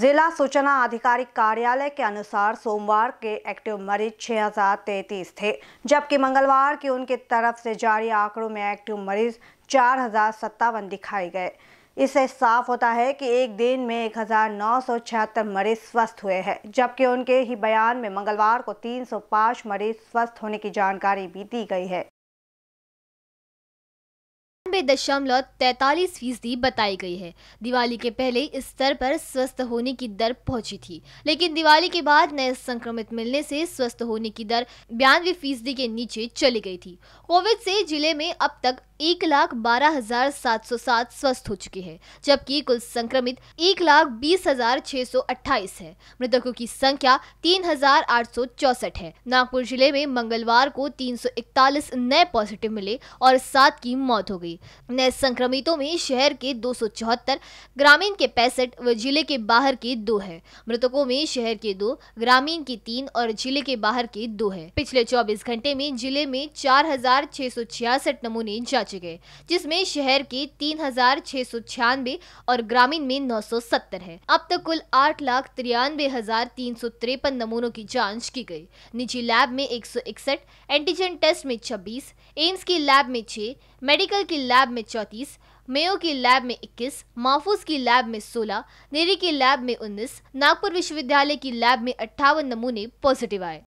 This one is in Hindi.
जिला सूचना अधिकारी कार्यालय के अनुसार सोमवार के एक्टिव मरीज 6033 थे जबकि मंगलवार की उनके तरफ से जारी आंकड़ों में एक्टिव मरीज चार दिखाए गए इससे साफ होता है कि एक दिन में एक मरीज स्वस्थ हुए हैं जबकि उनके ही बयान में मंगलवार को 305 मरीज स्वस्थ होने की जानकारी भी दी गई है नब्बे दशमलव तैतालीस फीसदी बताई गई है दिवाली के पहले इस स्तर पर स्वस्थ होने की दर पहुंची थी लेकिन दिवाली के बाद नए संक्रमित मिलने से स्वस्थ होने की दर बयानवे फीसदी के नीचे चली गई थी कोविड से जिले में अब तक एक लाख बारह हजार सात सौ सात स्वस्थ हो चुके हैं जबकि कुल संक्रमित एक लाख बीस हजार छह सौ अट्ठाईस है मृतकों की संख्या तीन हजार आठ सौ चौसठ है नागपुर जिले में मंगलवार को तीन सौ इकतालीस नए पॉजिटिव मिले और सात की मौत हो गई नए संक्रमितों में शहर के दो सौ चौहत्तर ग्रामीण के पैंसठ व जिले के बाहर के दो है मृतकों में शहर के दो ग्रामीण के तीन और जिले के बाहर के दो है पिछले चौबीस घंटे में जिले में चार हजार छह सौ छियासठ नमूने जांच जांचे गए जिसमें शहर की तीन और ग्रामीण में 970 है अब तक कुल आठ लाख तिरानवे हजार तीन सौ तिरपन नमूनों की जांच की गई निजी लैब में एक सौ इकसठ एंटीजन टेस्ट में छब्बीस एम्स की लैब में छह मेडिकल की लैब में चौतीस मेयो की लैब में 21, माफूस की लैब में 16, नेरी की लैब में 19, नागपुर विश्वविद्यालय की लैब में अट्ठावन नमूने पॉजिटिव आए